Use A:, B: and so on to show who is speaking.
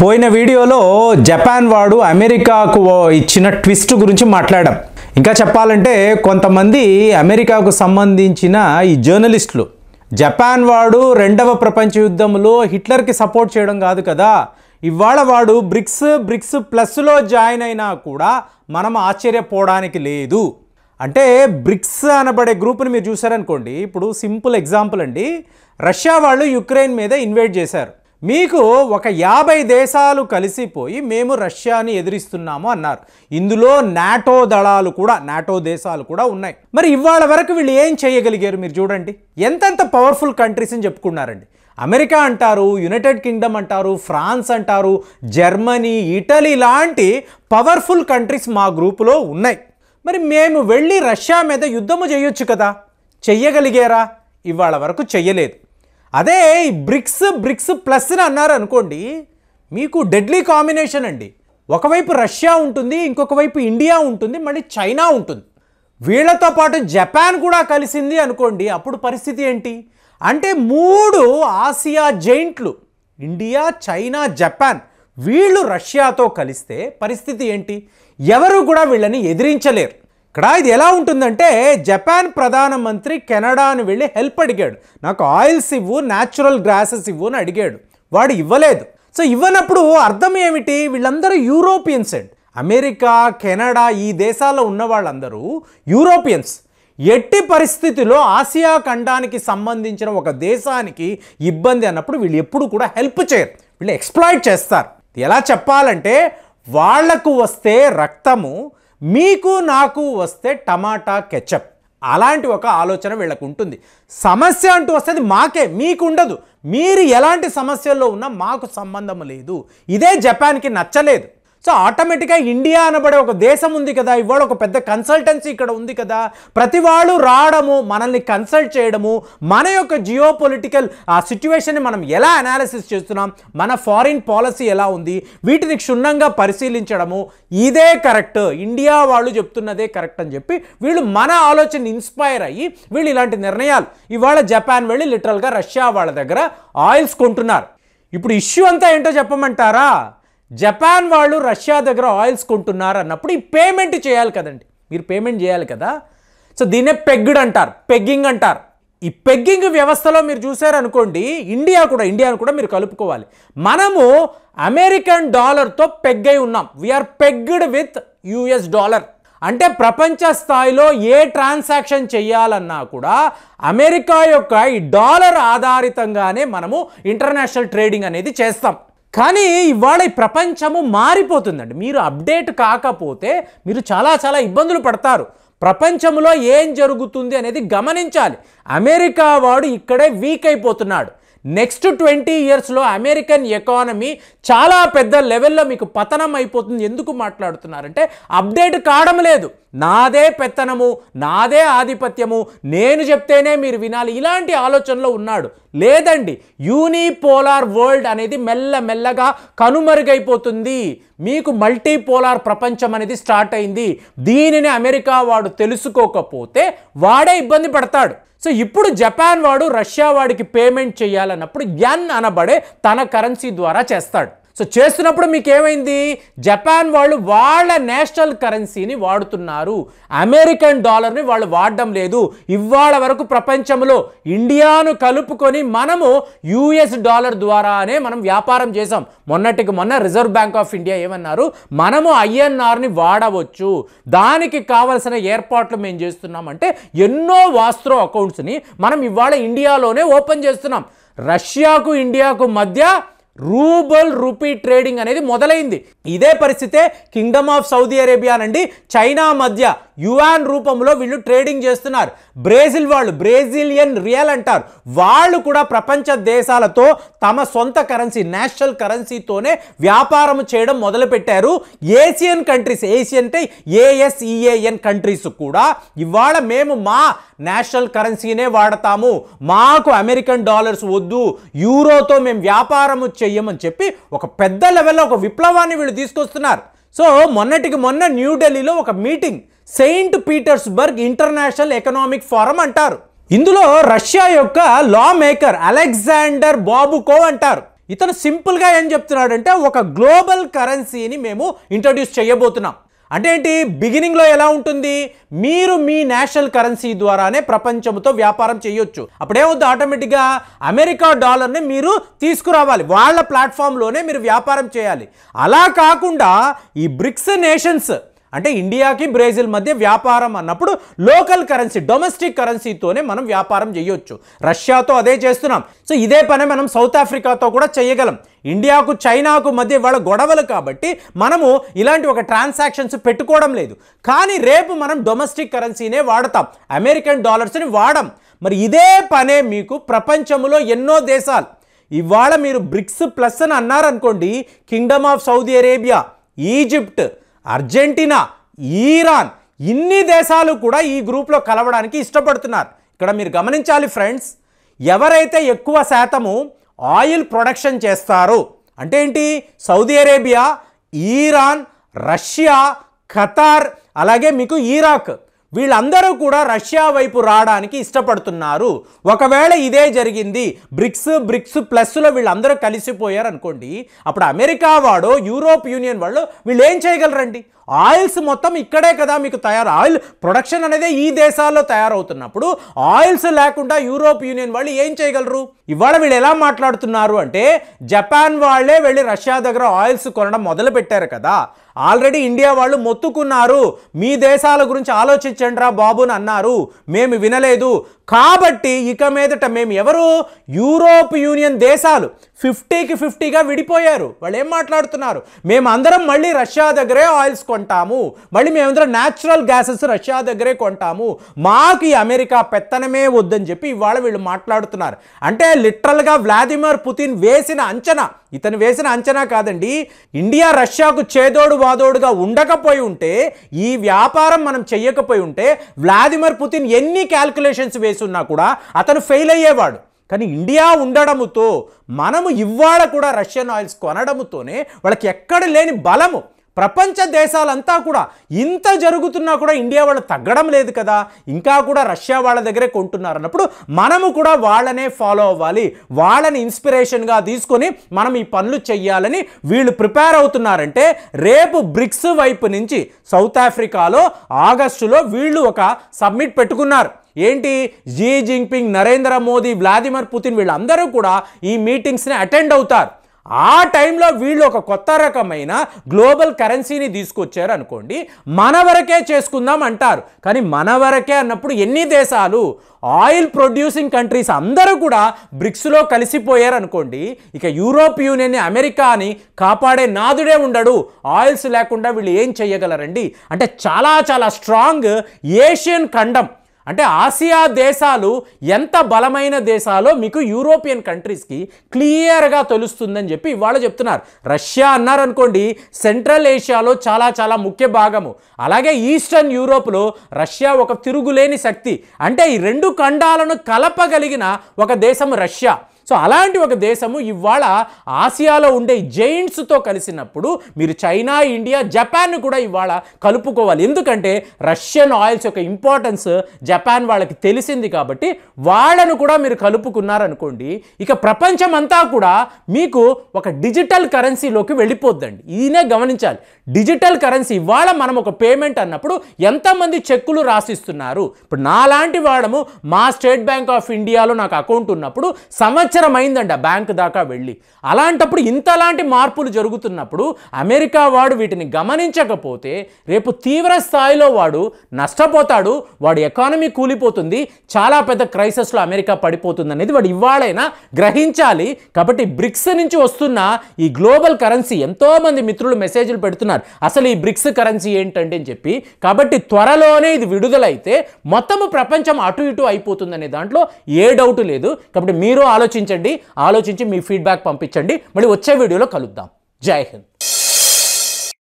A: పోయిన వీడియోలో జపాన్ వాడు అమెరికాకు ఇచ్చిన ట్విస్ట్ గురించి మాట్లాడాం ఇంకా చెప్పాలంటే కొంతమంది అమెరికాకు సంబంధించిన ఈ జర్నలిస్టులు జపాన్ వాడు రెండవ ప్రపంచ యుద్ధంలో హిట్లర్కి సపోర్ట్ చేయడం కాదు కదా ఇవాళ వాడు బ్రిక్స్ బ్రిక్స్ ప్లస్లో జాయిన్ అయినా కూడా మనం ఆశ్చర్యపోవడానికి లేదు అంటే బ్రిక్స్ అనబడే గ్రూప్ని మీరు చూసారనుకోండి ఇప్పుడు సింపుల్ ఎగ్జాంపుల్ అండి రష్యా వాళ్ళు యుక్రెయిన్ మీద ఇన్వైట్ చేశారు మీకు ఒక యాభై దేశాలు కలిసిపోయి మేము రష్యాని ఎదిరిస్తున్నాము అన్నారు ఇందులో నాటో దళాలు కూడా నాటో దేశాలు కూడా ఉన్నాయి మరి ఇవాళ వరకు వీళ్ళు ఏం చేయగలిగారు మీరు చూడండి ఎంతెంత పవర్ఫుల్ కంట్రీస్ అని చెప్పుకున్నారండి అమెరికా అంటారు యునైటెడ్ కింగ్డమ్ అంటారు ఫ్రాన్స్ అంటారు జర్మనీ ఇటలీ లాంటి పవర్ఫుల్ కంట్రీస్ మా గ్రూపులో ఉన్నాయి మరి మేము వెళ్ళి రష్యా మీద యుద్ధము చేయొచ్చు కదా చెయ్యగలిగారా ఇవాళ వరకు చెయ్యలేదు అదే ఈ బ్రిక్స్ బ్రిక్స్ ప్లస్ని అన్నారు అనుకోండి మీకు డెడ్లీ కాంబినేషన్ అండి ఒకవైపు రష్యా ఉంటుంది ఇంకొక వైపు ఇండియా ఉంటుంది మళ్ళీ చైనా ఉంటుంది వీళ్లతో పాటు జపాన్ కూడా కలిసింది అనుకోండి అప్పుడు పరిస్థితి ఏంటి అంటే మూడు ఆసియా జైంట్లు ఇండియా చైనా జపాన్ వీళ్ళు రష్యాతో కలిస్తే పరిస్థితి ఏంటి ఎవరు కూడా వీళ్ళని ఎదిరించలేరు ఇక్కడ ఇది ఎలా ఉంటుందంటే జపాన్ ప్రధానమంత్రి కెనడాను వెళ్ళి హెల్ప్ అడిగాడు నాకు ఆయిల్స్ ఇవ్వు న్యాచురల్ గ్రాసెస్ ఇవ్వు అని అడిగాడు వాడు ఇవ్వలేదు సో ఇవ్వనప్పుడు అర్థం ఏమిటి వీళ్ళందరూ యూరోపియన్స్ అండ్ అమెరికా కెనడా ఈ దేశాల్లో ఉన్న వాళ్ళందరూ యూరోపియన్స్ ఎట్టి పరిస్థితిలో ఆసియా ఖండానికి సంబంధించిన ఒక దేశానికి ఇబ్బంది అన్నప్పుడు వీళ్ళు ఎప్పుడు కూడా హెల్ప్ చేయరు వీళ్ళు ఎక్స్ప్లాయిట్ చేస్తారు ఎలా చెప్పాలంటే వాళ్లకు వస్తే రక్తము మీకు నాకు వస్తే టమాటా కెచప్ అలాంటి ఒక ఆలోచన వీళ్ళకు ఉంటుంది సమస్య అంటూ వస్తుంది మాకే మీకు ఉండదు మీరు ఎలాంటి సమస్యల్లో ఉన్నా మాకు సంబంధం లేదు ఇదే జపాన్కి నచ్చలేదు సో ఆటోమేటిక్గా ఇండియా అనబడే ఒక దేశం ఉంది కదా ఇవాళ ఒక పెద్ద కన్సల్టెన్సీ ఇక్కడ ఉంది కదా ప్రతి వాళ్ళు రావడము మనల్ని కన్సల్ట్ చేయడము మన యొక్క జియో పొలిటికల్ ఆ సిచ్యువేషన్ని మనం ఎలా అనాలిసిస్ చేస్తున్నాం మన ఫారిన్ పాలసీ ఎలా ఉంది వీటిని క్షుణ్ణంగా పరిశీలించడము ఇదే కరెక్ట్ ఇండియా వాళ్ళు చెప్తున్నదే కరెక్ట్ అని చెప్పి వీళ్ళు మన ఆలోచన ఇన్స్పైర్ అయ్యి వీళ్ళు ఇలాంటి నిర్ణయాలు ఇవాళ జపాన్ వెళ్ళి లిటరల్గా రష్యా వాళ్ళ దగ్గర ఆయిల్స్ కొంటున్నారు ఇప్పుడు ఇష్యూ అంతా ఏంటో చెప్పమంటారా జపాన్ వాళ్ళు రష్యా దగ్గర ఆయిల్స్ కొంటున్నారు అన్నప్పుడు ఈ పేమెంట్ చేయాలి కదండి మీరు పేమెంట్ చేయాలి కదా సో దీన్నే పెగ్గుడ్ అంటారు పెగ్గింగ్ అంటారు ఈ పెగ్గింగ్ వ్యవస్థలో మీరు చూసారనుకోండి ఇండియా కూడా ఇండియాను కూడా మీరు కలుపుకోవాలి మనము అమెరికన్ డాలర్తో పెగ్ అయి ఉన్నాం we're pegged with US dollar అంటే ప్రపంచ స్థాయిలో ఏ ట్రాన్సాక్షన్ చేయాలన్నా కూడా అమెరికా యొక్క ఈ డాలర్ ఆధారితంగానే మనము ఇంటర్నేషనల్ ట్రేడింగ్ అనేది చేస్తాం కానీ ఇవాళ ఈ ప్రపంచము మారిపోతుందండి మీరు అప్డేట్ కాకపోతే మీరు చాలా చాలా ఇబ్బందులు పడతారు ప్రపంచంలో ఏం జరుగుతుంది అనేది గమనించాలి అమెరికా వాడు ఇక్కడే వీక్ అయిపోతున్నాడు నెక్స్ట్ ట్వంటీ ఇయర్స్లో అమెరికన్ ఎకానమీ చాలా పెద్ద లెవెల్లో మీకు పతనం అయిపోతుంది ఎందుకు మాట్లాడుతున్నారంటే అప్డేట్ కావడం లేదు నాదే పెత్తనము నాదే ఆధిపత్యము నేను చెప్తేనే మీరు వినాలి ఇలాంటి ఆలోచనలో ఉన్నాడు లేదండి యూనిపోలార్ వరల్డ్ అనేది మెల్లమెల్లగా కనుమరుగైపోతుంది మీకు మల్టీపోలార్ ప్రపంచం అనేది స్టార్ట్ అయింది దీనిని అమెరికా వాడు తెలుసుకోకపోతే వాడే ఇబ్బంది పడతాడు సో ఇప్పుడు జపాన్ వాడు రష్యా వాడికి పేమెంట్ చేయాలన్నప్పుడు యన్ అనబడే తన కరెన్సీ ద్వారా చేస్తాడు సో చేస్తున్నప్పుడు మీకు ఏమైంది జపాన్ వాళ్ళు వాళ్ళ నేషనల్ కరెన్సీని వాడుతున్నారు అమెరికన్ డాలర్ని వాళ్ళు వాడడం లేదు ఇవాళ వరకు ప్రపంచంలో ఇండియాను కలుపుకొని మనము యుఎస్ డాలర్ ద్వారానే మనం వ్యాపారం చేసాం మొన్నటికి మొన్న రిజర్వ్ బ్యాంక్ ఆఫ్ ఇండియా ఏమన్నారు మనము ఐఎన్ఆర్ని వాడవచ్చు దానికి కావలసిన ఏర్పాట్లు మేము చేస్తున్నామంటే ఎన్నో వాస్త్రో అకౌంట్స్ని మనం ఇవాళ ఇండియాలోనే ఓపెన్ చేస్తున్నాం రష్యాకు ఇండియాకు మధ్య రూబల్ రూపీ ట్రేడింగ్ అనేది మొదలైంది ఇదే పరిస్థితే కింగ్డమ్ ఆఫ్ సౌదీ అరేబియా నుండి చైనా మధ్య యువాన్ రూపంలో వీళ్ళు ట్రేడింగ్ చేస్తున్నారు బ్రెజిల్ వాళ్ళు బ్రెజిలియన్ రియల్ అంటారు వాళ్ళు కూడా ప్రపంచ దేశాలతో తమ సొంత కరెన్సీ నేషనల్ కరెన్సీతోనే వ్యాపారం చేయడం మొదలుపెట్టారు ఏషియన్ కంట్రీస్ ఏషియన్ అంటే ఏఎస్ఈఏఎన్ కంట్రీస్ కూడా ఇవాళ మేము మా నేషనల్ కరెన్సీనే వాడతాము మాకు అమెరికన్ డాలర్స్ వద్దు యూరోతో మేము వ్యాపారం చెయ్యమని చెప్పి ఒక పెద్ద లెవెల్లో ఒక విప్లవాన్ని వీళ్ళు తీసుకొస్తున్నారు సో మొన్నటికి మొన్న న్యూఢిల్లీలో ఒక meeting Saint Petersburg international economic forum అంటారు ఇందులో రష్యా యొక్క లా మేకర్ అలెగ్జాండర్ బాబుకో అంటారు ఇతను సింపుల్గా ఏం చెప్తున్నాడంటే ఒక గ్లోబల్ కరెన్సీని మేము ఇంట్రడ్యూస్ చేయబోతున్నాం అంటే ఏంటి బిగినింగ్లో ఎలా ఉంటుంది మీరు మీ నేషనల్ కరెన్సీ ద్వారానే ప్రపంచంతో వ్యాపారం చేయొచ్చు అప్పుడేమవుద్ది ఆటోమేటిక్గా అమెరికా డాలర్ని మీరు తీసుకురావాలి వాళ్ళ ప్లాట్ఫామ్లోనే మీరు వ్యాపారం చేయాలి అలా కాకుండా ఈ బ్రిక్స్ నేషన్స్ అంటే ఇండియాకి బ్రెజిల్ మధ్య వ్యాపారం అన్నప్పుడు లోకల్ కరెన్సీ డొమెస్టిక్ కరెన్సీతోనే మనం వ్యాపారం చేయొచ్చు రష్యాతో అదే చేస్తున్నాం సో ఇదే పని మనం సౌత్ ఆఫ్రికాతో కూడా చేయగలం ఇండియాకు చైనాకు మధ్య వాళ్ళ గొడవలు కాబట్టి మనము ఇలాంటి ఒక ట్రాన్సాక్షన్స్ పెట్టుకోవడం లేదు కానీ రేపు మనం డొమెస్టిక్ కరెన్సీనే వాడతాం అమెరికన్ డాలర్స్ని వాడం మరి ఇదే పనే మీకు ప్రపంచంలో ఎన్నో దేశాలు ఇవాళ మీరు బ్రిక్స్ ప్లస్ అని అన్నారనుకోండి Kingdom of Saudi Arabia Egypt Argentina Iran ఇన్ని దేశాలు కూడా ఈ గ్రూప్లో కలవడానికి ఇష్టపడుతున్నారు ఇక్కడ మీరు గమనించాలి ఫ్రెండ్స్ ఎవరైతే ఎక్కువ శాతము ఆయిల్ ప్రొడక్షన్ చేస్తారో అంటే ఏంటి Saudi Arabia Iran Russia Qatar అలాగే మీకు ఈరాక్ వీళ్ళందరూ కూడా రష్యా వైపు రావడానికి ఇష్టపడుతున్నారు ఒకవేళ ఇదే జరిగింది బ్రిక్స్ బ్రిక్స్ ప్లస్లో వీళ్ళందరూ కలిసిపోయారు అనుకోండి అప్పుడు అమెరికా వాడు యూరోప్ యూనియన్ వాళ్ళు వీళ్ళు ఏం చేయగలరండి ఆయిల్స్ మొత్తం ఇక్కడే కదా మీకు తయారు ఆయిల్ ప్రొడక్షన్ అనేది ఈ దేశాల్లో తయారవుతున్నప్పుడు ఆయిల్స్ లేకుండా యూరోప్ యూనియన్ వాళ్ళు ఏం చేయగలరు ఇవాళ వీళ్ళు ఎలా మాట్లాడుతున్నారు అంటే జపాన్ వాళ్ళే వెళ్ళి రష్యా దగ్గర ఆయిల్స్ కొనడం మొదలు పెట్టారు కదా ఆల్రెడీ ఇండియా వాళ్ళు మొత్తుకున్నారు మీ దేశాల గురించి ఆలోచించండి రా బాబుని అన్నారు మేము వినలేదు కాబట్టి ఇక మీదట మేము ఎవరు యూరోప్ యూనియన్ దేశాలు ఫిఫ్టీకి ఫిఫ్టీగా విడిపోయారు వాళ్ళు ఏం మాట్లాడుతున్నారు మేము అందరం మళ్ళీ రష్యా దగ్గరే ఆయిల్స్ కొంటాము మళ్ళీ మేమందరం న్యాచురల్ గ్యాసెస్ రష్యా దగ్గరే కొంటాము మాకు ఈ అమెరికా పెత్తనమే వద్దని చెప్పి ఇవాళ వీళ్ళు మాట్లాడుతున్నారు అంటే లిటరల్గా వ్లాదిమిర్ పుతిన్ వేసిన అంచనా ఇతను వేసిన అంచనా కాదండి ఇండియా రష్యాకు చేదోడు బాధోడుగా ఉండకపోయి ఉంటే ఈ వ్యాపారం మనం చెయ్యకపోయి ఉంటే వ్లాదిమిర్ పుతిన్ ఎన్ని క్యాల్కులేషన్స్ వేసున్నా కూడా అతను ఫెయిల్ అయ్యేవాడు కానీ ఇండియా ఉండడముతో మనము ఇవాళ కూడా రష్యన్ ఆయిల్స్ కొనడముతోనే వాళ్ళకి ఎక్కడ లేని బలము ప్రపంచ దేశాలంతా కూడా ఇంత జరుగుతున్నా కూడా ఇండియా వాళ్ళు తగ్గడం లేదు కదా ఇంకా కూడా రష్యా వాళ్ళ దగ్గరే కొంటున్నారు అన్నప్పుడు మనము కూడా వాళ్ళనే ఫాలో అవ్వాలి వాళ్ళని ఇన్స్పిరేషన్గా తీసుకొని మనం ఈ పనులు చెయ్యాలని వీళ్ళు ప్రిపేర్ అవుతున్నారంటే రేపు బ్రిక్స్ వైపు నుంచి సౌత్ ఆఫ్రికాలో ఆగస్టులో వీళ్ళు ఒక సబ్మిట్ పెట్టుకున్నారు ఏంటి Xi Jinping Narendra Modi Vladimir Putin వీళ్ళందరూ కూడా ఈ మీటింగ్స్ని అటెండ్ అవుతారు ఆ టైంలో వీళ్ళు ఒక కొత్త రకమైన గ్లోబల్ కరెన్సీని తీసుకొచ్చారు అనుకోండి మన వరకే చేసుకుందాం అంటారు కానీ మన వరకే అన్నప్పుడు ఎన్ని దేశాలు ఆయిల్ ప్రొడ్యూసింగ్ కంట్రీస్ అందరూ కూడా బ్రిక్స్లో కలిసిపోయారు అనుకోండి ఇక యూరోప్ యూనియన్ని అమెరికాని కాపాడే నాదుడే ఉండడు ఆయిల్స్ లేకుండా వీళ్ళు ఏం చేయగలరండి అంటే చాలా చాలా స్ట్రాంగ్ ఏషియన్ ఖండం అంటే ఆసియా దేశాలు ఎంత బలమైన దేశాలో మీకు యూరోపియన్ కంట్రీస్కి క్లియర్గా తెలుస్తుందని చెప్పి ఇవాళ చెప్తున్నారు రష్యా అన్నారనుకోండి సెంట్రల్ ఏషియాలో చాలా చాలా ముఖ్య భాగము అలాగే ఈస్టర్న్ యూరోప్లో రష్యా ఒక తిరుగులేని శక్తి అంటే ఈ రెండు ఖండాలను కలపగలిగిన ఒక దేశం రష్యా సో అలాంటి ఒక దేశము ఇవాళ ఆసియాలో ఉండే జైంట్స్తో కలిసినప్పుడు మీరు చైనా ఇండియా జపాన్ కూడా ఇవాళ కలుపుకోవాలి ఎందుకంటే రష్యన్ ఆయిల్స్ యొక్క ఇంపార్టెన్స్ జపాన్ వాళ్ళకి తెలిసింది కాబట్టి వాళ్ళను కూడా మీరు కలుపుకున్నారనుకోండి ఇక ప్రపంచం అంతా కూడా మీకు ఒక డిజిటల్ కరెన్సీలోకి వెళ్ళిపోద్దండి ఇదినే గమనించాలి డిజిటల్ కరెన్సీ ఇవాళ మనం ఒక పేమెంట్ అన్నప్పుడు ఎంతమంది చెక్కులు రాసిస్తున్నారు ఇప్పుడు నాలాంటి వాడము మా స్టేట్ బ్యాంక్ ఆఫ్ ఇండియాలో నాకు అకౌంట్ ఉన్నప్పుడు సంవత్సరం సంవత్సరమైందండి ఆ బ్యాంకు దాకా వెళ్ళి అలాంటప్పుడు ఇంతలాంటి మార్పులు జరుగుతున్నప్పుడు అమెరికా వాడు వీటిని గమనించకపోతే రేపు తీవ్ర స్థాయిలో వాడు నష్టపోతాడు వాడు ఎకానమీ కూలిపోతుంది చాలా పెద్ద క్రైసిస్లో అమెరికా పడిపోతుంది అనేది వాడు ఇవాళైనా గ్రహించాలి కాబట్టి బ్రిక్స్ నుంచి వస్తున్న ఈ గ్లోబల్ కరెన్సీ ఎంతోమంది మిత్రులు మెసేజ్లు పెడుతున్నారు అసలు ఈ బ్రిక్స్ కరెన్సీ ఏంటంటే అని చెప్పి కాబట్టి త్వరలోనే ఇది విడుదలైతే మొత్తము ప్రపంచం అటు ఇటు అయిపోతుందనే దాంట్లో ఏ డౌట్ లేదు కాబట్టి మీరు ఆలోచించ ఆలోచించండి ఆలోచించి మీ ఫీడ్బ్యాక్ పంపించండి మళ్ళీ వచ్చే వీడియోలో కలుద్దాం జై హింద్